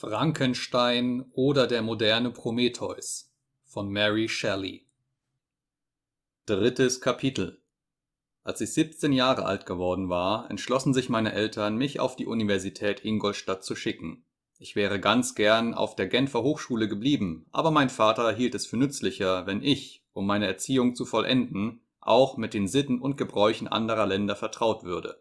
Frankenstein oder der moderne Prometheus von Mary Shelley. Drittes Kapitel Als ich 17 Jahre alt geworden war, entschlossen sich meine Eltern, mich auf die Universität Ingolstadt zu schicken. Ich wäre ganz gern auf der Genfer Hochschule geblieben, aber mein Vater hielt es für nützlicher, wenn ich, um meine Erziehung zu vollenden, auch mit den Sitten und Gebräuchen anderer Länder vertraut würde.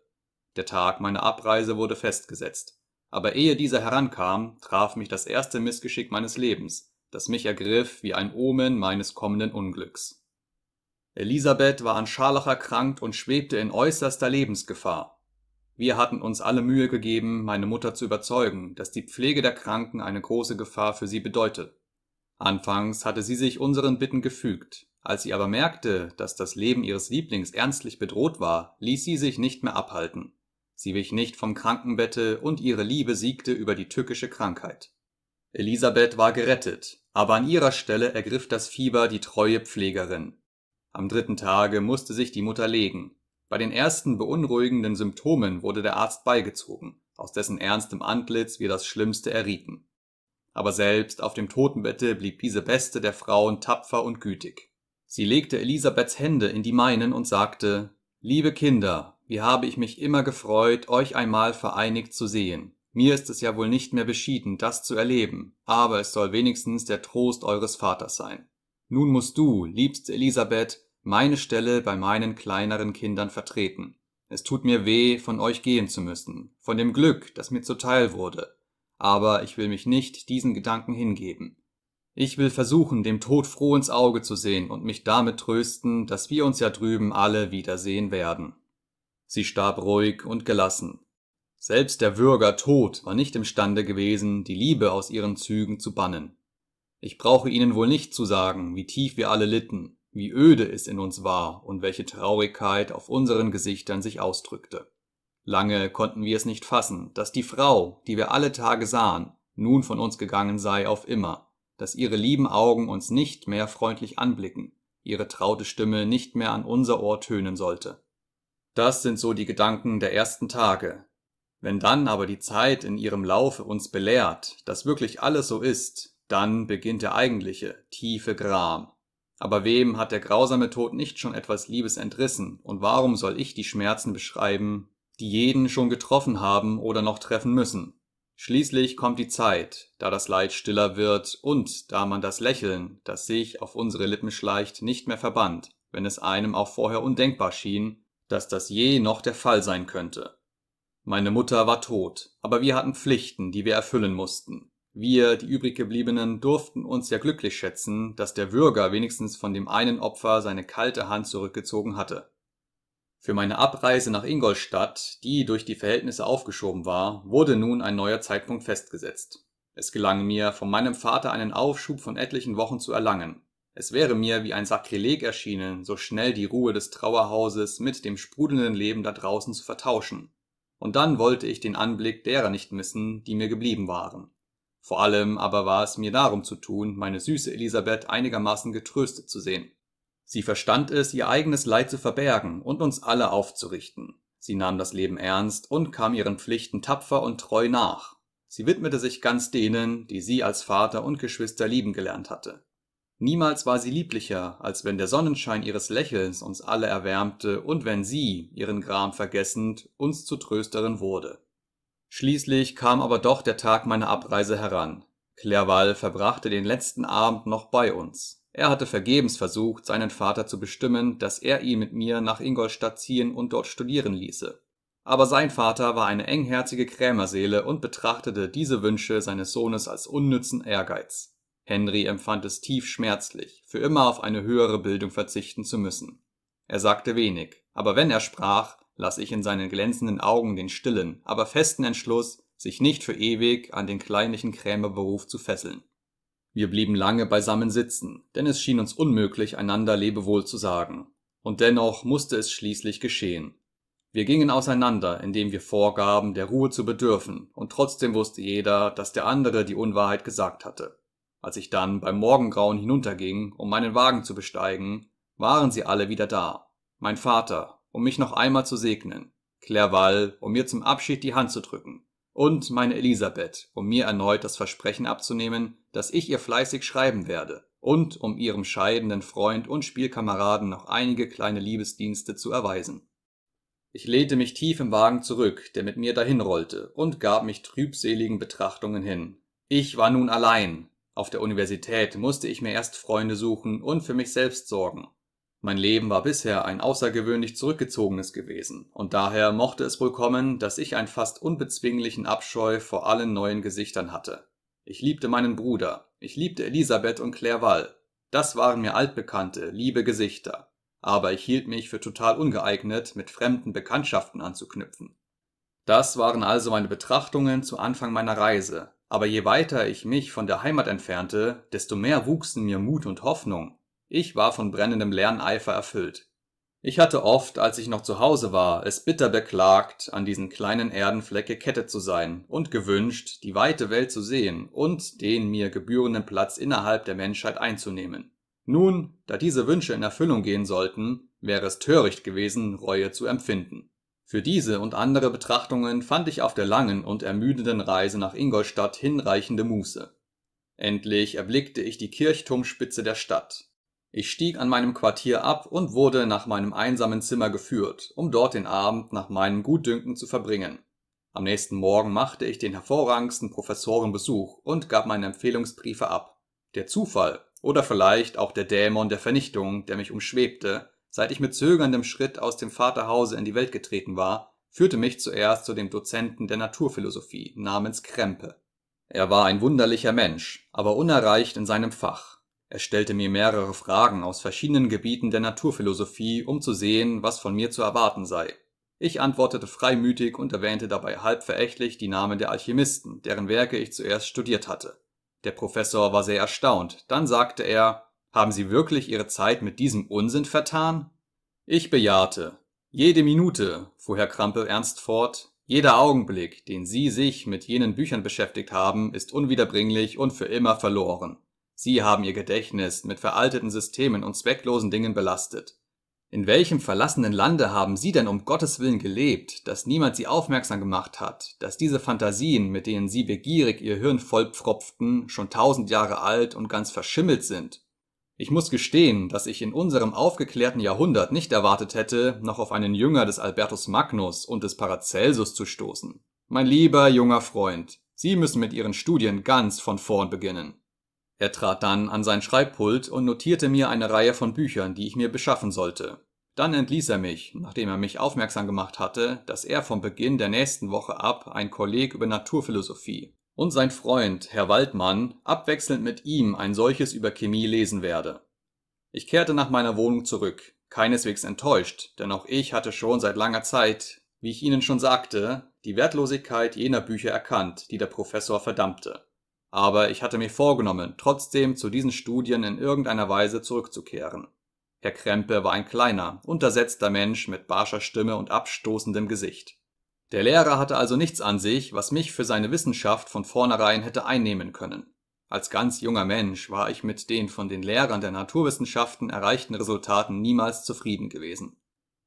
Der Tag meiner Abreise wurde festgesetzt aber ehe dieser herankam, traf mich das erste Missgeschick meines Lebens, das mich ergriff wie ein Omen meines kommenden Unglücks. Elisabeth war an Scharlach erkrankt und schwebte in äußerster Lebensgefahr. Wir hatten uns alle Mühe gegeben, meine Mutter zu überzeugen, dass die Pflege der Kranken eine große Gefahr für sie bedeute. Anfangs hatte sie sich unseren Bitten gefügt, als sie aber merkte, dass das Leben ihres Lieblings ernstlich bedroht war, ließ sie sich nicht mehr abhalten. Sie wich nicht vom Krankenbette und ihre Liebe siegte über die tückische Krankheit. Elisabeth war gerettet, aber an ihrer Stelle ergriff das Fieber die treue Pflegerin. Am dritten Tage musste sich die Mutter legen. Bei den ersten beunruhigenden Symptomen wurde der Arzt beigezogen, aus dessen ernstem Antlitz wir das Schlimmste errieten. Aber selbst auf dem Totenbette blieb diese beste der Frauen tapfer und gütig. Sie legte Elisabeths Hände in die meinen und sagte Liebe Kinder, wie habe ich mich immer gefreut, euch einmal vereinigt zu sehen. Mir ist es ja wohl nicht mehr beschieden, das zu erleben, aber es soll wenigstens der Trost eures Vaters sein. Nun musst du, liebste Elisabeth, meine Stelle bei meinen kleineren Kindern vertreten. Es tut mir weh, von euch gehen zu müssen, von dem Glück, das mir zuteil wurde, aber ich will mich nicht diesen Gedanken hingeben. Ich will versuchen, dem Tod froh ins Auge zu sehen und mich damit trösten, dass wir uns ja drüben alle wiedersehen werden. Sie starb ruhig und gelassen. Selbst der Würger Tod war nicht imstande gewesen, die Liebe aus ihren Zügen zu bannen. Ich brauche Ihnen wohl nicht zu sagen, wie tief wir alle litten, wie öde es in uns war und welche Traurigkeit auf unseren Gesichtern sich ausdrückte. Lange konnten wir es nicht fassen, dass die Frau, die wir alle Tage sahen, nun von uns gegangen sei auf immer, dass ihre lieben Augen uns nicht mehr freundlich anblicken, ihre traute Stimme nicht mehr an unser Ohr tönen sollte. Das sind so die Gedanken der ersten Tage. Wenn dann aber die Zeit in ihrem Laufe uns belehrt, dass wirklich alles so ist, dann beginnt der eigentliche, tiefe Gram. Aber wem hat der grausame Tod nicht schon etwas Liebes entrissen, und warum soll ich die Schmerzen beschreiben, die jeden schon getroffen haben oder noch treffen müssen? Schließlich kommt die Zeit, da das Leid stiller wird und da man das Lächeln, das sich auf unsere Lippen schleicht, nicht mehr verbannt, wenn es einem auch vorher undenkbar schien, dass das je noch der Fall sein könnte. Meine Mutter war tot, aber wir hatten Pflichten, die wir erfüllen mussten. Wir, die übriggebliebenen, durften uns ja glücklich schätzen, dass der Würger wenigstens von dem einen Opfer seine kalte Hand zurückgezogen hatte. Für meine Abreise nach Ingolstadt, die durch die Verhältnisse aufgeschoben war, wurde nun ein neuer Zeitpunkt festgesetzt. Es gelang mir, von meinem Vater einen Aufschub von etlichen Wochen zu erlangen, es wäre mir wie ein Sakrileg erschienen, so schnell die Ruhe des Trauerhauses mit dem sprudelnden Leben da draußen zu vertauschen. Und dann wollte ich den Anblick derer nicht missen, die mir geblieben waren. Vor allem aber war es mir darum zu tun, meine süße Elisabeth einigermaßen getröstet zu sehen. Sie verstand es, ihr eigenes Leid zu verbergen und uns alle aufzurichten. Sie nahm das Leben ernst und kam ihren Pflichten tapfer und treu nach. Sie widmete sich ganz denen, die sie als Vater und Geschwister lieben gelernt hatte. Niemals war sie lieblicher, als wenn der Sonnenschein ihres Lächelns uns alle erwärmte und wenn sie, ihren Gram vergessend, uns zu Trösterin wurde. Schließlich kam aber doch der Tag meiner Abreise heran. Clerval verbrachte den letzten Abend noch bei uns. Er hatte vergebens versucht, seinen Vater zu bestimmen, dass er ihn mit mir nach Ingolstadt ziehen und dort studieren ließe. Aber sein Vater war eine engherzige Krämerseele und betrachtete diese Wünsche seines Sohnes als unnützen Ehrgeiz. Henry empfand es tief schmerzlich, für immer auf eine höhere Bildung verzichten zu müssen. Er sagte wenig, aber wenn er sprach, las ich in seinen glänzenden Augen den stillen, aber festen Entschluss, sich nicht für ewig an den kleinlichen Krämerberuf zu fesseln. Wir blieben lange beisammen sitzen, denn es schien uns unmöglich, einander Lebewohl zu sagen. Und dennoch musste es schließlich geschehen. Wir gingen auseinander, indem wir vorgaben, der Ruhe zu bedürfen, und trotzdem wusste jeder, dass der andere die Unwahrheit gesagt hatte. Als ich dann beim Morgengrauen hinunterging, um meinen Wagen zu besteigen, waren sie alle wieder da. Mein Vater, um mich noch einmal zu segnen, Clerval, um mir zum Abschied die Hand zu drücken, und meine Elisabeth, um mir erneut das Versprechen abzunehmen, dass ich ihr fleißig schreiben werde, und um ihrem scheidenden Freund und Spielkameraden noch einige kleine Liebesdienste zu erweisen. Ich lehnte mich tief im Wagen zurück, der mit mir dahinrollte, und gab mich trübseligen Betrachtungen hin. Ich war nun allein, auf der Universität musste ich mir erst Freunde suchen und für mich selbst sorgen. Mein Leben war bisher ein außergewöhnlich zurückgezogenes gewesen, und daher mochte es wohl kommen, dass ich einen fast unbezwinglichen Abscheu vor allen neuen Gesichtern hatte. Ich liebte meinen Bruder, ich liebte Elisabeth und Claire Wall. Das waren mir altbekannte, liebe Gesichter. Aber ich hielt mich für total ungeeignet, mit fremden Bekanntschaften anzuknüpfen. Das waren also meine Betrachtungen zu Anfang meiner Reise, aber je weiter ich mich von der Heimat entfernte, desto mehr wuchsen mir Mut und Hoffnung. Ich war von brennendem Lerneifer erfüllt. Ich hatte oft, als ich noch zu Hause war, es bitter beklagt, an diesen kleinen Erdenfleck gekettet zu sein und gewünscht, die weite Welt zu sehen und den mir gebührenden Platz innerhalb der Menschheit einzunehmen. Nun, da diese Wünsche in Erfüllung gehen sollten, wäre es töricht gewesen, Reue zu empfinden. Für diese und andere Betrachtungen fand ich auf der langen und ermüdenden Reise nach Ingolstadt hinreichende Muße. Endlich erblickte ich die Kirchturmspitze der Stadt. Ich stieg an meinem Quartier ab und wurde nach meinem einsamen Zimmer geführt, um dort den Abend nach meinem Gutdünken zu verbringen. Am nächsten Morgen machte ich den hervorragendsten Professorenbesuch und gab meine Empfehlungsbriefe ab. Der Zufall oder vielleicht auch der Dämon der Vernichtung, der mich umschwebte, Seit ich mit zögerndem Schritt aus dem Vaterhause in die Welt getreten war, führte mich zuerst zu dem Dozenten der Naturphilosophie namens Krempe. Er war ein wunderlicher Mensch, aber unerreicht in seinem Fach. Er stellte mir mehrere Fragen aus verschiedenen Gebieten der Naturphilosophie, um zu sehen, was von mir zu erwarten sei. Ich antwortete freimütig und erwähnte dabei halb verächtlich die Namen der Alchemisten, deren Werke ich zuerst studiert hatte. Der Professor war sehr erstaunt, dann sagte er haben Sie wirklich Ihre Zeit mit diesem Unsinn vertan? Ich bejahte. Jede Minute, fuhr Herr Krampel ernst fort, jeder Augenblick, den Sie sich mit jenen Büchern beschäftigt haben, ist unwiederbringlich und für immer verloren. Sie haben Ihr Gedächtnis mit veralteten Systemen und zwecklosen Dingen belastet. In welchem verlassenen Lande haben Sie denn um Gottes Willen gelebt, dass niemand Sie aufmerksam gemacht hat, dass diese Fantasien, mit denen Sie begierig Ihr Hirn vollpfropften, schon tausend Jahre alt und ganz verschimmelt sind? Ich muss gestehen, dass ich in unserem aufgeklärten Jahrhundert nicht erwartet hätte, noch auf einen Jünger des Albertus Magnus und des Paracelsus zu stoßen. Mein lieber junger Freund, Sie müssen mit Ihren Studien ganz von vorn beginnen. Er trat dann an sein Schreibpult und notierte mir eine Reihe von Büchern, die ich mir beschaffen sollte. Dann entließ er mich, nachdem er mich aufmerksam gemacht hatte, dass er vom Beginn der nächsten Woche ab ein Kolleg über Naturphilosophie, und sein Freund Herr Waldmann abwechselnd mit ihm ein solches über Chemie lesen werde. Ich kehrte nach meiner Wohnung zurück, keineswegs enttäuscht, denn auch ich hatte schon seit langer Zeit, wie ich Ihnen schon sagte, die Wertlosigkeit jener Bücher erkannt, die der Professor verdammte. Aber ich hatte mir vorgenommen, trotzdem zu diesen Studien in irgendeiner Weise zurückzukehren. Herr Krempe war ein kleiner, untersetzter Mensch mit barscher Stimme und abstoßendem Gesicht. Der Lehrer hatte also nichts an sich, was mich für seine Wissenschaft von vornherein hätte einnehmen können. Als ganz junger Mensch war ich mit den von den Lehrern der Naturwissenschaften erreichten Resultaten niemals zufrieden gewesen.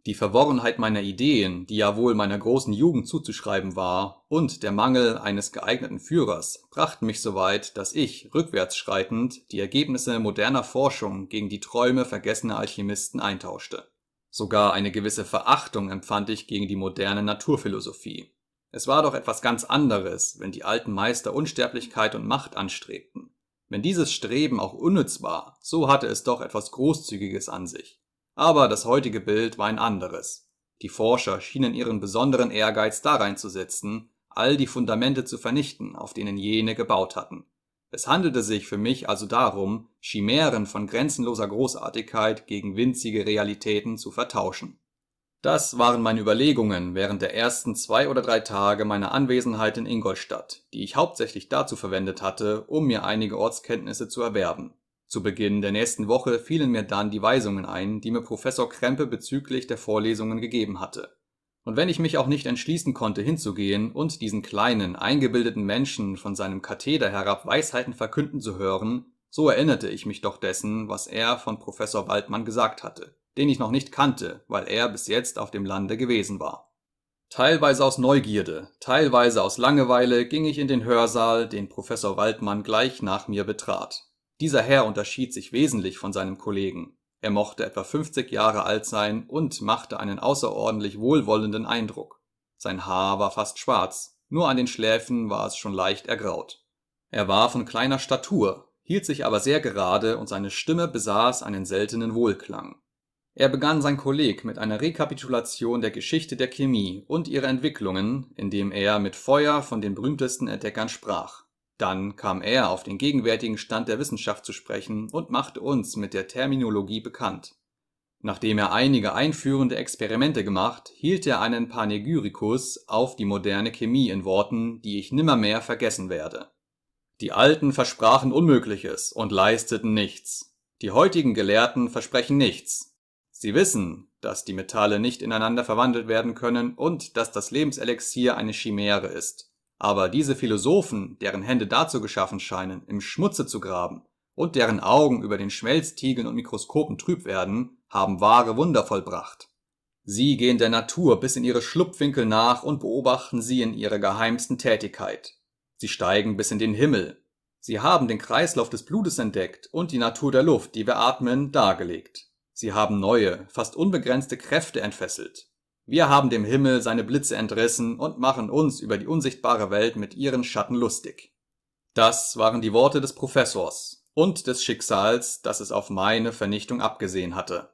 Die Verworrenheit meiner Ideen, die ja wohl meiner großen Jugend zuzuschreiben war, und der Mangel eines geeigneten Führers brachten mich so weit, dass ich, rückwärts schreitend, die Ergebnisse moderner Forschung gegen die Träume vergessener Alchemisten eintauschte. Sogar eine gewisse Verachtung empfand ich gegen die moderne Naturphilosophie. Es war doch etwas ganz anderes, wenn die alten Meister Unsterblichkeit und Macht anstrebten. Wenn dieses Streben auch unnütz war, so hatte es doch etwas Großzügiges an sich. Aber das heutige Bild war ein anderes. Die Forscher schienen ihren besonderen Ehrgeiz darein zu setzen, all die Fundamente zu vernichten, auf denen jene gebaut hatten. Es handelte sich für mich also darum, Chimären von grenzenloser Großartigkeit gegen winzige Realitäten zu vertauschen. Das waren meine Überlegungen während der ersten zwei oder drei Tage meiner Anwesenheit in Ingolstadt, die ich hauptsächlich dazu verwendet hatte, um mir einige Ortskenntnisse zu erwerben. Zu Beginn der nächsten Woche fielen mir dann die Weisungen ein, die mir Professor Krempe bezüglich der Vorlesungen gegeben hatte. Und wenn ich mich auch nicht entschließen konnte, hinzugehen und diesen kleinen, eingebildeten Menschen von seinem Katheder herab Weisheiten verkünden zu hören, so erinnerte ich mich doch dessen, was er von Professor Waldmann gesagt hatte, den ich noch nicht kannte, weil er bis jetzt auf dem Lande gewesen war. Teilweise aus Neugierde, teilweise aus Langeweile ging ich in den Hörsaal, den Professor Waldmann gleich nach mir betrat. Dieser Herr unterschied sich wesentlich von seinem Kollegen. Er mochte etwa 50 Jahre alt sein und machte einen außerordentlich wohlwollenden Eindruck. Sein Haar war fast schwarz, nur an den Schläfen war es schon leicht ergraut. Er war von kleiner Statur, hielt sich aber sehr gerade und seine Stimme besaß einen seltenen Wohlklang. Er begann sein Kolleg mit einer Rekapitulation der Geschichte der Chemie und ihrer Entwicklungen, indem er mit Feuer von den berühmtesten Entdeckern sprach. Dann kam er auf den gegenwärtigen Stand der Wissenschaft zu sprechen und machte uns mit der Terminologie bekannt. Nachdem er einige einführende Experimente gemacht, hielt er einen Panegyrikus auf die moderne Chemie in Worten, die ich nimmermehr vergessen werde. Die Alten versprachen Unmögliches und leisteten nichts. Die heutigen Gelehrten versprechen nichts. Sie wissen, dass die Metalle nicht ineinander verwandelt werden können und dass das Lebenselixier eine Chimäre ist. Aber diese Philosophen, deren Hände dazu geschaffen scheinen, im Schmutze zu graben und deren Augen über den Schmelztiegeln und Mikroskopen trüb werden, haben wahre Wunder vollbracht. Sie gehen der Natur bis in ihre Schlupfwinkel nach und beobachten sie in ihrer geheimsten Tätigkeit. Sie steigen bis in den Himmel. Sie haben den Kreislauf des Blutes entdeckt und die Natur der Luft, die wir atmen, dargelegt. Sie haben neue, fast unbegrenzte Kräfte entfesselt. Wir haben dem Himmel seine Blitze entrissen und machen uns über die unsichtbare Welt mit ihren Schatten lustig. Das waren die Worte des Professors und des Schicksals, das es auf meine Vernichtung abgesehen hatte.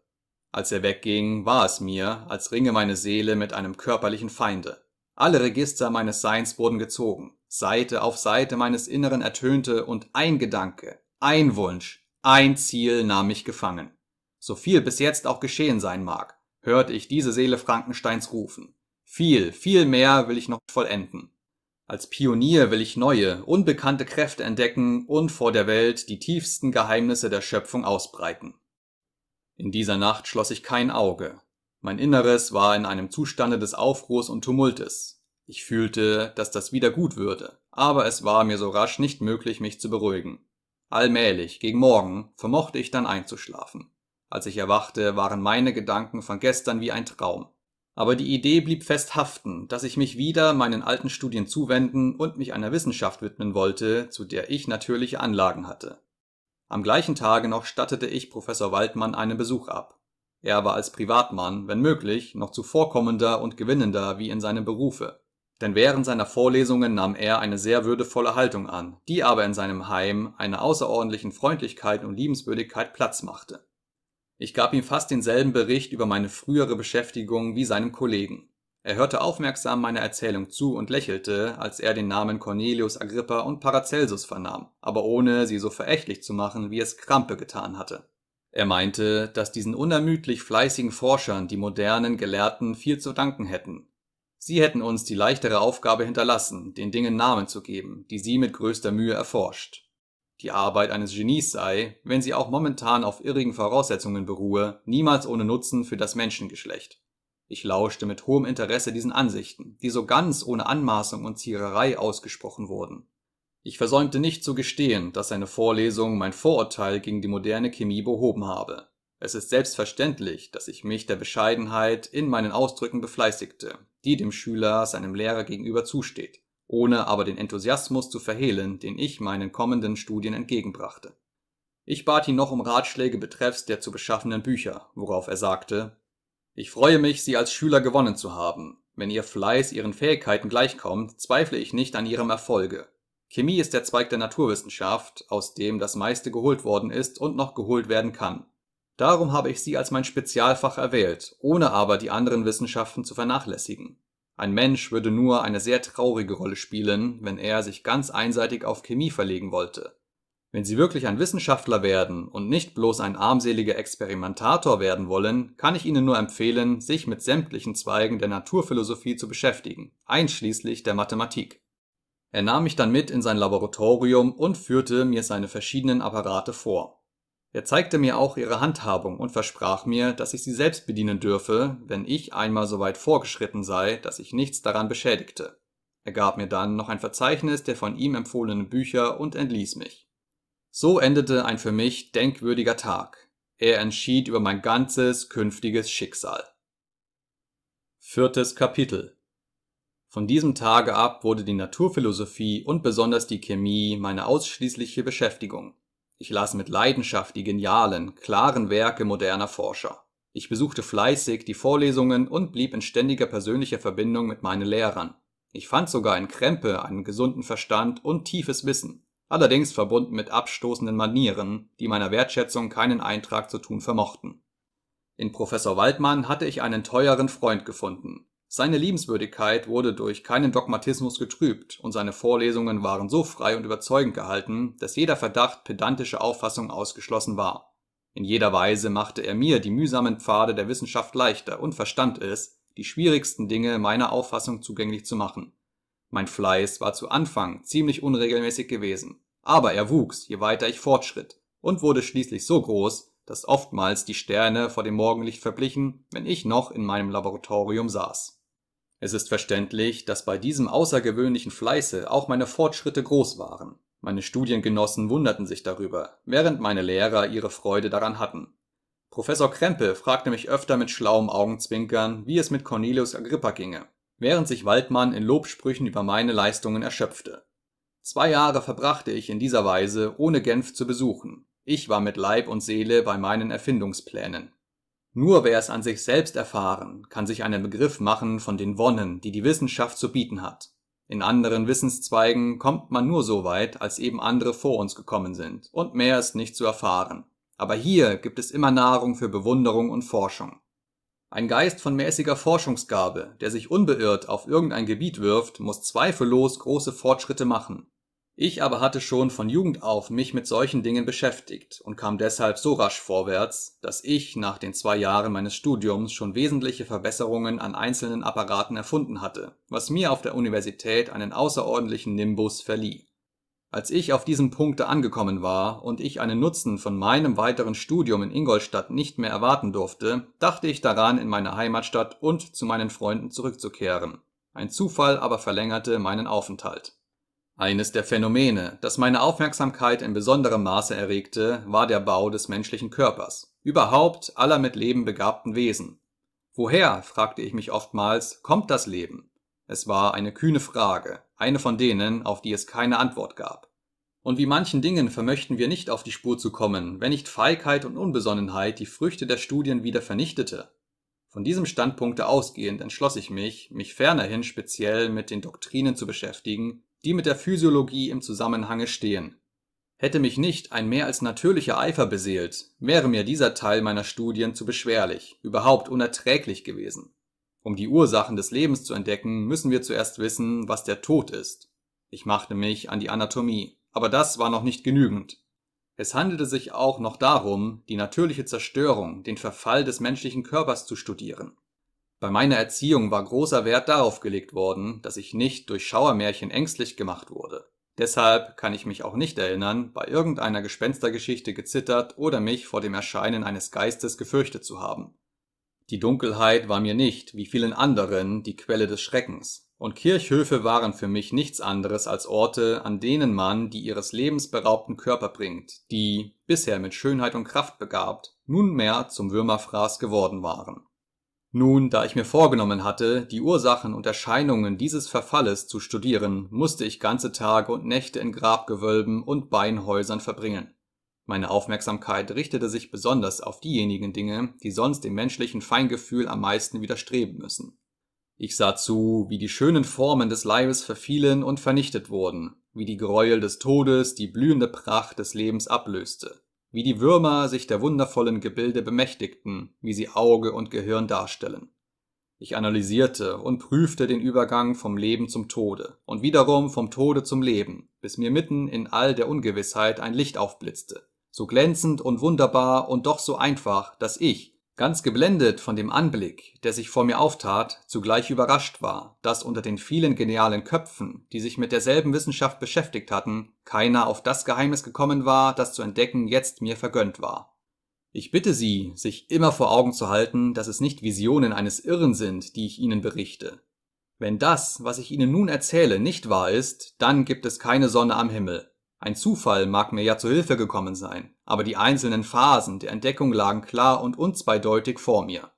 Als er wegging, war es mir, als ringe meine Seele mit einem körperlichen Feinde. Alle Register meines Seins wurden gezogen. Seite auf Seite meines Inneren ertönte und ein Gedanke, ein Wunsch, ein Ziel nahm mich gefangen. So viel bis jetzt auch geschehen sein mag hört ich diese Seele Frankensteins rufen. Viel, viel mehr will ich noch vollenden. Als Pionier will ich neue, unbekannte Kräfte entdecken und vor der Welt die tiefsten Geheimnisse der Schöpfung ausbreiten. In dieser Nacht schloss ich kein Auge. Mein Inneres war in einem Zustande des Aufruhrs und Tumultes. Ich fühlte, dass das wieder gut würde, aber es war mir so rasch nicht möglich, mich zu beruhigen. Allmählich, gegen Morgen, vermochte ich dann einzuschlafen. Als ich erwachte, waren meine Gedanken von gestern wie ein Traum. Aber die Idee blieb fest haften, dass ich mich wieder meinen alten Studien zuwenden und mich einer Wissenschaft widmen wollte, zu der ich natürliche Anlagen hatte. Am gleichen Tage noch stattete ich Professor Waldmann einen Besuch ab. Er war als Privatmann, wenn möglich, noch zuvorkommender und gewinnender wie in seinem Berufe. Denn während seiner Vorlesungen nahm er eine sehr würdevolle Haltung an, die aber in seinem Heim einer außerordentlichen Freundlichkeit und Liebenswürdigkeit Platz machte. Ich gab ihm fast denselben Bericht über meine frühere Beschäftigung wie seinem Kollegen. Er hörte aufmerksam meiner Erzählung zu und lächelte, als er den Namen Cornelius Agrippa und Paracelsus vernahm, aber ohne sie so verächtlich zu machen, wie es Krampe getan hatte. Er meinte, dass diesen unermüdlich fleißigen Forschern die modernen Gelehrten viel zu danken hätten. Sie hätten uns die leichtere Aufgabe hinterlassen, den Dingen Namen zu geben, die sie mit größter Mühe erforscht die Arbeit eines Genies sei, wenn sie auch momentan auf irrigen Voraussetzungen beruhe, niemals ohne Nutzen für das Menschengeschlecht. Ich lauschte mit hohem Interesse diesen Ansichten, die so ganz ohne Anmaßung und Ziererei ausgesprochen wurden. Ich versäumte nicht zu gestehen, dass seine Vorlesung mein Vorurteil gegen die moderne Chemie behoben habe. Es ist selbstverständlich, dass ich mich der Bescheidenheit in meinen Ausdrücken befleißigte, die dem Schüler seinem Lehrer gegenüber zusteht ohne aber den Enthusiasmus zu verhehlen, den ich meinen kommenden Studien entgegenbrachte. Ich bat ihn noch um Ratschläge betreffs der zu beschaffenden Bücher, worauf er sagte, ich freue mich, Sie als Schüler gewonnen zu haben. Wenn Ihr Fleiß Ihren Fähigkeiten gleichkommt, zweifle ich nicht an Ihrem Erfolge. Chemie ist der Zweig der Naturwissenschaft, aus dem das meiste geholt worden ist und noch geholt werden kann. Darum habe ich sie als mein Spezialfach erwählt, ohne aber die anderen Wissenschaften zu vernachlässigen. Ein Mensch würde nur eine sehr traurige Rolle spielen, wenn er sich ganz einseitig auf Chemie verlegen wollte. Wenn Sie wirklich ein Wissenschaftler werden und nicht bloß ein armseliger Experimentator werden wollen, kann ich Ihnen nur empfehlen, sich mit sämtlichen Zweigen der Naturphilosophie zu beschäftigen, einschließlich der Mathematik. Er nahm mich dann mit in sein Laboratorium und führte mir seine verschiedenen Apparate vor. Er zeigte mir auch ihre Handhabung und versprach mir, dass ich sie selbst bedienen dürfe, wenn ich einmal so weit vorgeschritten sei, dass ich nichts daran beschädigte. Er gab mir dann noch ein Verzeichnis der von ihm empfohlenen Bücher und entließ mich. So endete ein für mich denkwürdiger Tag. Er entschied über mein ganzes künftiges Schicksal. Viertes Kapitel Von diesem Tage ab wurde die Naturphilosophie und besonders die Chemie meine ausschließliche Beschäftigung. Ich las mit Leidenschaft die genialen, klaren Werke moderner Forscher. Ich besuchte fleißig die Vorlesungen und blieb in ständiger persönlicher Verbindung mit meinen Lehrern. Ich fand sogar in Krempe einen gesunden Verstand und tiefes Wissen, allerdings verbunden mit abstoßenden Manieren, die meiner Wertschätzung keinen Eintrag zu tun vermochten. In Professor Waldmann hatte ich einen teuren Freund gefunden, seine Liebenswürdigkeit wurde durch keinen Dogmatismus getrübt, und seine Vorlesungen waren so frei und überzeugend gehalten, dass jeder Verdacht pedantischer Auffassung ausgeschlossen war. In jeder Weise machte er mir die mühsamen Pfade der Wissenschaft leichter und verstand es, die schwierigsten Dinge meiner Auffassung zugänglich zu machen. Mein Fleiß war zu Anfang ziemlich unregelmäßig gewesen, aber er wuchs, je weiter ich fortschritt, und wurde schließlich so groß, dass oftmals die Sterne vor dem Morgenlicht verblichen, wenn ich noch in meinem Laboratorium saß. Es ist verständlich, dass bei diesem außergewöhnlichen Fleiße auch meine Fortschritte groß waren. Meine Studiengenossen wunderten sich darüber, während meine Lehrer ihre Freude daran hatten. Professor Krempe fragte mich öfter mit schlauem Augenzwinkern, wie es mit Cornelius Agrippa ginge, während sich Waldmann in Lobsprüchen über meine Leistungen erschöpfte. Zwei Jahre verbrachte ich in dieser Weise, ohne Genf zu besuchen. Ich war mit Leib und Seele bei meinen Erfindungsplänen. Nur wer es an sich selbst erfahren, kann sich einen Begriff machen von den Wonnen, die die Wissenschaft zu bieten hat. In anderen Wissenszweigen kommt man nur so weit, als eben andere vor uns gekommen sind, und mehr ist nicht zu erfahren. Aber hier gibt es immer Nahrung für Bewunderung und Forschung. Ein Geist von mäßiger Forschungsgabe, der sich unbeirrt auf irgendein Gebiet wirft, muss zweifellos große Fortschritte machen. Ich aber hatte schon von Jugend auf mich mit solchen Dingen beschäftigt und kam deshalb so rasch vorwärts, dass ich nach den zwei Jahren meines Studiums schon wesentliche Verbesserungen an einzelnen Apparaten erfunden hatte, was mir auf der Universität einen außerordentlichen Nimbus verlieh. Als ich auf diesem Punkte angekommen war und ich einen Nutzen von meinem weiteren Studium in Ingolstadt nicht mehr erwarten durfte, dachte ich daran, in meine Heimatstadt und zu meinen Freunden zurückzukehren. Ein Zufall aber verlängerte meinen Aufenthalt. Eines der Phänomene, das meine Aufmerksamkeit in besonderem Maße erregte, war der Bau des menschlichen Körpers, überhaupt aller mit Leben begabten Wesen. Woher, fragte ich mich oftmals, kommt das Leben? Es war eine kühne Frage, eine von denen, auf die es keine Antwort gab. Und wie manchen Dingen vermöchten wir nicht auf die Spur zu kommen, wenn nicht Feigheit und Unbesonnenheit die Früchte der Studien wieder vernichtete. Von diesem Standpunkte ausgehend entschloss ich mich, mich fernerhin speziell mit den Doktrinen zu beschäftigen, die mit der Physiologie im Zusammenhange stehen. Hätte mich nicht ein mehr als natürlicher Eifer beseelt, wäre mir dieser Teil meiner Studien zu beschwerlich, überhaupt unerträglich gewesen. Um die Ursachen des Lebens zu entdecken, müssen wir zuerst wissen, was der Tod ist. Ich machte mich an die Anatomie, aber das war noch nicht genügend. Es handelte sich auch noch darum, die natürliche Zerstörung, den Verfall des menschlichen Körpers zu studieren. Bei meiner Erziehung war großer Wert darauf gelegt worden, dass ich nicht durch Schauermärchen ängstlich gemacht wurde. Deshalb kann ich mich auch nicht erinnern, bei irgendeiner Gespenstergeschichte gezittert oder mich vor dem Erscheinen eines Geistes gefürchtet zu haben. Die Dunkelheit war mir nicht, wie vielen anderen, die Quelle des Schreckens, und Kirchhöfe waren für mich nichts anderes als Orte, an denen man die ihres Lebens beraubten Körper bringt, die, bisher mit Schönheit und Kraft begabt, nunmehr zum Würmerfraß geworden waren. Nun, da ich mir vorgenommen hatte, die Ursachen und Erscheinungen dieses Verfalles zu studieren, musste ich ganze Tage und Nächte in Grabgewölben und Beinhäusern verbringen. Meine Aufmerksamkeit richtete sich besonders auf diejenigen Dinge, die sonst dem menschlichen Feingefühl am meisten widerstreben müssen. Ich sah zu, wie die schönen Formen des Leibes verfielen und vernichtet wurden, wie die Gräuel des Todes die blühende Pracht des Lebens ablöste, wie die Würmer sich der wundervollen Gebilde bemächtigten, wie sie Auge und Gehirn darstellen. Ich analysierte und prüfte den Übergang vom Leben zum Tode und wiederum vom Tode zum Leben, bis mir mitten in all der Ungewissheit ein Licht aufblitzte, so glänzend und wunderbar und doch so einfach, dass ich, Ganz geblendet von dem Anblick, der sich vor mir auftat, zugleich überrascht war, dass unter den vielen genialen Köpfen, die sich mit derselben Wissenschaft beschäftigt hatten, keiner auf das Geheimnis gekommen war, das zu entdecken jetzt mir vergönnt war. Ich bitte Sie, sich immer vor Augen zu halten, dass es nicht Visionen eines Irren sind, die ich Ihnen berichte. Wenn das, was ich Ihnen nun erzähle, nicht wahr ist, dann gibt es keine Sonne am Himmel, ein Zufall mag mir ja zu Hilfe gekommen sein, aber die einzelnen Phasen der Entdeckung lagen klar und unzweideutig vor mir.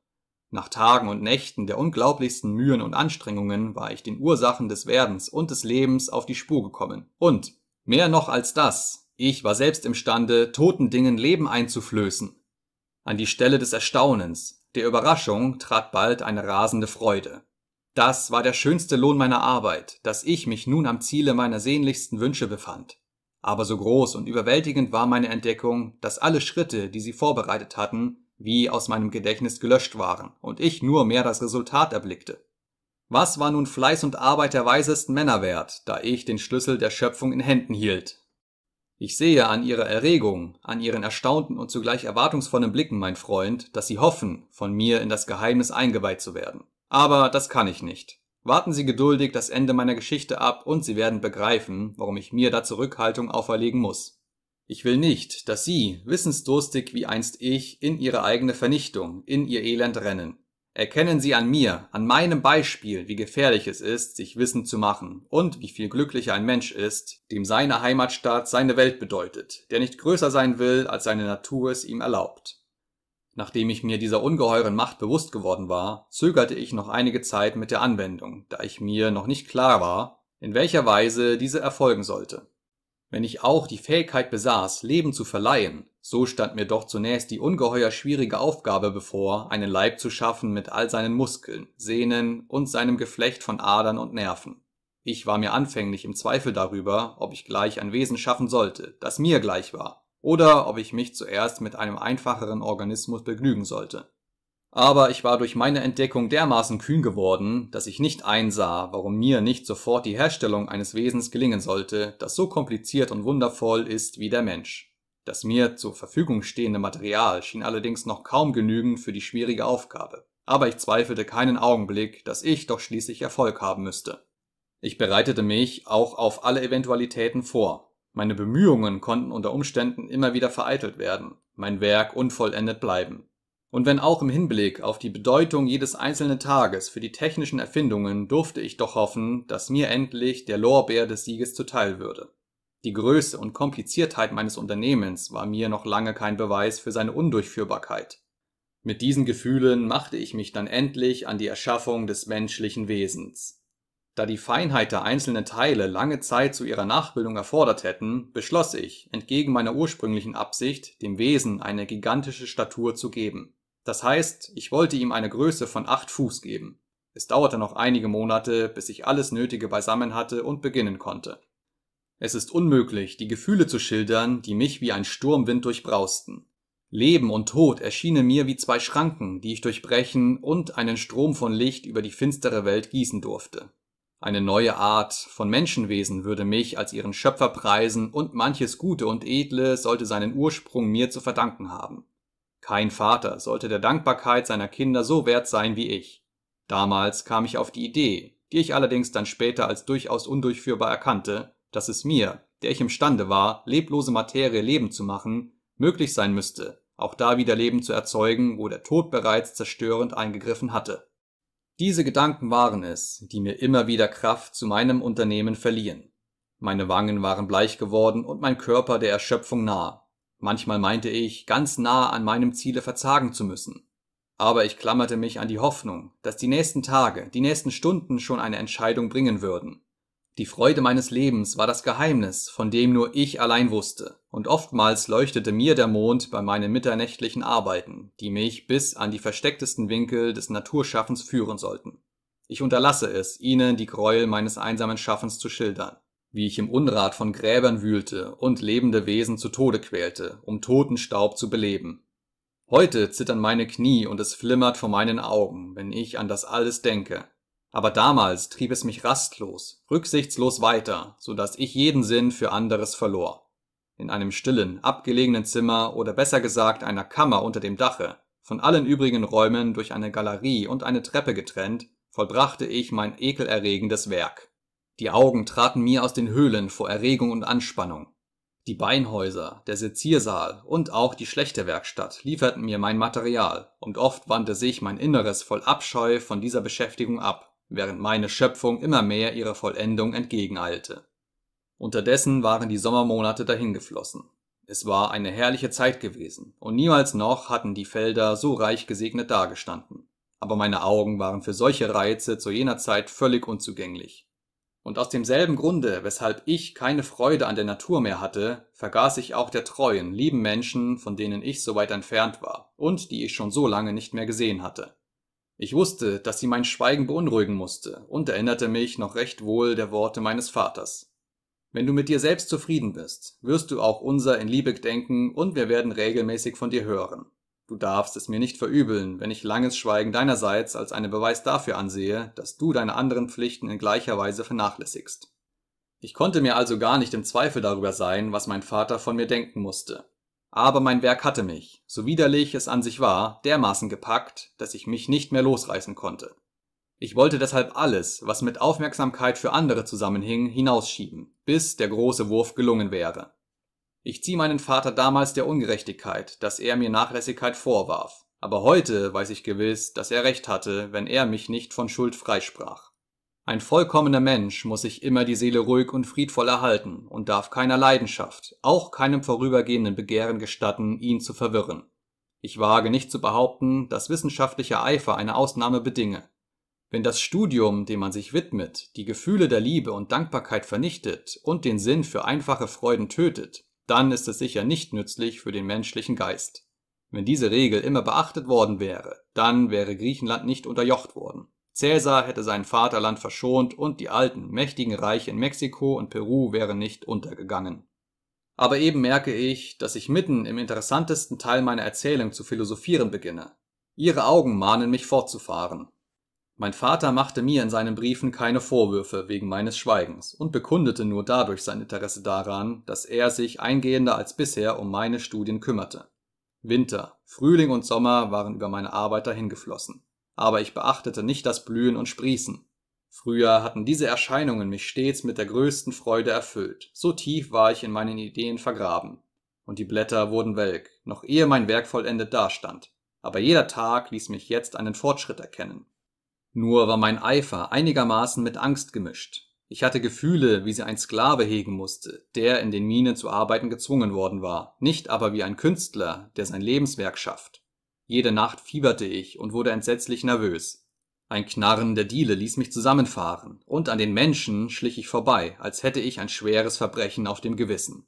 Nach Tagen und Nächten der unglaublichsten Mühen und Anstrengungen war ich den Ursachen des Werdens und des Lebens auf die Spur gekommen. Und, mehr noch als das, ich war selbst imstande, toten Dingen Leben einzuflößen. An die Stelle des Erstaunens, der Überraschung trat bald eine rasende Freude. Das war der schönste Lohn meiner Arbeit, dass ich mich nun am Ziele meiner sehnlichsten Wünsche befand. Aber so groß und überwältigend war meine Entdeckung, dass alle Schritte, die sie vorbereitet hatten, wie aus meinem Gedächtnis gelöscht waren und ich nur mehr das Resultat erblickte. Was war nun Fleiß und Arbeit der weisesten Männer wert, da ich den Schlüssel der Schöpfung in Händen hielt? Ich sehe an ihrer Erregung, an ihren erstaunten und zugleich erwartungsvollen Blicken, mein Freund, dass sie hoffen, von mir in das Geheimnis eingeweiht zu werden. Aber das kann ich nicht. Warten Sie geduldig das Ende meiner Geschichte ab und Sie werden begreifen, warum ich mir da Zurückhaltung auferlegen muss. Ich will nicht, dass Sie, wissensdurstig wie einst ich, in Ihre eigene Vernichtung, in Ihr Elend rennen. Erkennen Sie an mir, an meinem Beispiel, wie gefährlich es ist, sich Wissen zu machen und wie viel glücklicher ein Mensch ist, dem seine Heimatstaat seine Welt bedeutet, der nicht größer sein will, als seine Natur es ihm erlaubt. Nachdem ich mir dieser ungeheuren Macht bewusst geworden war, zögerte ich noch einige Zeit mit der Anwendung, da ich mir noch nicht klar war, in welcher Weise diese erfolgen sollte. Wenn ich auch die Fähigkeit besaß, Leben zu verleihen, so stand mir doch zunächst die ungeheuer schwierige Aufgabe bevor, einen Leib zu schaffen mit all seinen Muskeln, Sehnen und seinem Geflecht von Adern und Nerven. Ich war mir anfänglich im Zweifel darüber, ob ich gleich ein Wesen schaffen sollte, das mir gleich war, oder ob ich mich zuerst mit einem einfacheren Organismus begnügen sollte. Aber ich war durch meine Entdeckung dermaßen kühn geworden, dass ich nicht einsah, warum mir nicht sofort die Herstellung eines Wesens gelingen sollte, das so kompliziert und wundervoll ist wie der Mensch. Das mir zur Verfügung stehende Material schien allerdings noch kaum genügend für die schwierige Aufgabe, aber ich zweifelte keinen Augenblick, dass ich doch schließlich Erfolg haben müsste. Ich bereitete mich auch auf alle Eventualitäten vor, meine Bemühungen konnten unter Umständen immer wieder vereitelt werden, mein Werk unvollendet bleiben. Und wenn auch im Hinblick auf die Bedeutung jedes einzelnen Tages für die technischen Erfindungen durfte ich doch hoffen, dass mir endlich der Lorbeer des Sieges zuteil würde. Die Größe und Kompliziertheit meines Unternehmens war mir noch lange kein Beweis für seine Undurchführbarkeit. Mit diesen Gefühlen machte ich mich dann endlich an die Erschaffung des menschlichen Wesens. Da die Feinheit der einzelnen Teile lange Zeit zu ihrer Nachbildung erfordert hätten, beschloss ich, entgegen meiner ursprünglichen Absicht, dem Wesen eine gigantische Statur zu geben. Das heißt, ich wollte ihm eine Größe von acht Fuß geben. Es dauerte noch einige Monate, bis ich alles Nötige beisammen hatte und beginnen konnte. Es ist unmöglich, die Gefühle zu schildern, die mich wie ein Sturmwind durchbrausten. Leben und Tod erschienen mir wie zwei Schranken, die ich durchbrechen und einen Strom von Licht über die finstere Welt gießen durfte. Eine neue Art von Menschenwesen würde mich als ihren Schöpfer preisen und manches Gute und Edle sollte seinen Ursprung mir zu verdanken haben. Kein Vater sollte der Dankbarkeit seiner Kinder so wert sein wie ich. Damals kam ich auf die Idee, die ich allerdings dann später als durchaus undurchführbar erkannte, dass es mir, der ich imstande war, leblose Materie Leben zu machen, möglich sein müsste, auch da wieder Leben zu erzeugen, wo der Tod bereits zerstörend eingegriffen hatte. Diese Gedanken waren es, die mir immer wieder Kraft zu meinem Unternehmen verliehen. Meine Wangen waren bleich geworden und mein Körper der Erschöpfung nah. Manchmal meinte ich, ganz nah an meinem Ziele verzagen zu müssen. Aber ich klammerte mich an die Hoffnung, dass die nächsten Tage, die nächsten Stunden schon eine Entscheidung bringen würden. Die Freude meines Lebens war das Geheimnis, von dem nur ich allein wusste, und oftmals leuchtete mir der Mond bei meinen mitternächtlichen Arbeiten, die mich bis an die verstecktesten Winkel des Naturschaffens führen sollten. Ich unterlasse es, Ihnen die Gräuel meines einsamen Schaffens zu schildern, wie ich im Unrat von Gräbern wühlte und lebende Wesen zu Tode quälte, um Totenstaub zu beleben. Heute zittern meine Knie und es flimmert vor meinen Augen, wenn ich an das alles denke, aber damals trieb es mich rastlos, rücksichtslos weiter, so dass ich jeden Sinn für anderes verlor. In einem stillen, abgelegenen Zimmer oder besser gesagt einer Kammer unter dem Dache, von allen übrigen Räumen durch eine Galerie und eine Treppe getrennt, vollbrachte ich mein ekelerregendes Werk. Die Augen traten mir aus den Höhlen vor Erregung und Anspannung. Die Beinhäuser, der Seziersaal und auch die schlechte Werkstatt lieferten mir mein Material, und oft wandte sich mein Inneres voll Abscheu von dieser Beschäftigung ab während meine Schöpfung immer mehr ihrer Vollendung entgegeneilte. Unterdessen waren die Sommermonate dahingeflossen. Es war eine herrliche Zeit gewesen, und niemals noch hatten die Felder so reich gesegnet dagestanden. Aber meine Augen waren für solche Reize zu jener Zeit völlig unzugänglich. Und aus demselben Grunde, weshalb ich keine Freude an der Natur mehr hatte, vergaß ich auch der treuen, lieben Menschen, von denen ich so weit entfernt war und die ich schon so lange nicht mehr gesehen hatte. Ich wusste, dass sie mein Schweigen beunruhigen musste und erinnerte mich noch recht wohl der Worte meines Vaters. Wenn du mit dir selbst zufrieden bist, wirst du auch unser in Liebe denken und wir werden regelmäßig von dir hören. Du darfst es mir nicht verübeln, wenn ich langes Schweigen deinerseits als einen Beweis dafür ansehe, dass du deine anderen Pflichten in gleicher Weise vernachlässigst. Ich konnte mir also gar nicht im Zweifel darüber sein, was mein Vater von mir denken musste. Aber mein Werk hatte mich, so widerlich es an sich war, dermaßen gepackt, dass ich mich nicht mehr losreißen konnte. Ich wollte deshalb alles, was mit Aufmerksamkeit für andere zusammenhing, hinausschieben, bis der große Wurf gelungen wäre. Ich zieh meinen Vater damals der Ungerechtigkeit, dass er mir Nachlässigkeit vorwarf, aber heute weiß ich gewiss, dass er recht hatte, wenn er mich nicht von Schuld freisprach. Ein vollkommener Mensch muss sich immer die Seele ruhig und friedvoll erhalten und darf keiner Leidenschaft, auch keinem vorübergehenden Begehren gestatten, ihn zu verwirren. Ich wage nicht zu behaupten, dass wissenschaftlicher Eifer eine Ausnahme bedinge. Wenn das Studium, dem man sich widmet, die Gefühle der Liebe und Dankbarkeit vernichtet und den Sinn für einfache Freuden tötet, dann ist es sicher nicht nützlich für den menschlichen Geist. Wenn diese Regel immer beachtet worden wäre, dann wäre Griechenland nicht unterjocht worden. Cäsar hätte sein Vaterland verschont und die alten, mächtigen Reiche in Mexiko und Peru wären nicht untergegangen. Aber eben merke ich, dass ich mitten im interessantesten Teil meiner Erzählung zu philosophieren beginne. Ihre Augen mahnen mich fortzufahren. Mein Vater machte mir in seinen Briefen keine Vorwürfe wegen meines Schweigens und bekundete nur dadurch sein Interesse daran, dass er sich eingehender als bisher um meine Studien kümmerte. Winter, Frühling und Sommer waren über meine Arbeit dahingeflossen aber ich beachtete nicht das Blühen und Sprießen. Früher hatten diese Erscheinungen mich stets mit der größten Freude erfüllt, so tief war ich in meinen Ideen vergraben. Und die Blätter wurden welk, noch ehe mein Werk vollendet dastand. Aber jeder Tag ließ mich jetzt einen Fortschritt erkennen. Nur war mein Eifer einigermaßen mit Angst gemischt. Ich hatte Gefühle, wie sie ein Sklave hegen musste, der in den Minen zu arbeiten gezwungen worden war, nicht aber wie ein Künstler, der sein Lebenswerk schafft. Jede Nacht fieberte ich und wurde entsetzlich nervös. Ein Knarren der Diele ließ mich zusammenfahren, und an den Menschen schlich ich vorbei, als hätte ich ein schweres Verbrechen auf dem Gewissen.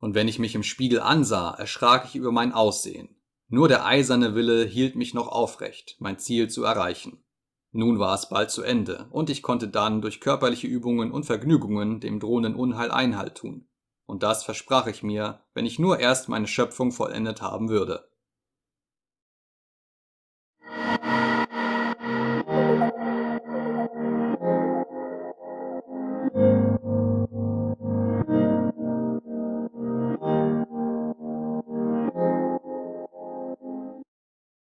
Und wenn ich mich im Spiegel ansah, erschrak ich über mein Aussehen. Nur der eiserne Wille hielt mich noch aufrecht, mein Ziel zu erreichen. Nun war es bald zu Ende, und ich konnte dann durch körperliche Übungen und Vergnügungen dem drohenden Unheil Einhalt tun. Und das versprach ich mir, wenn ich nur erst meine Schöpfung vollendet haben würde.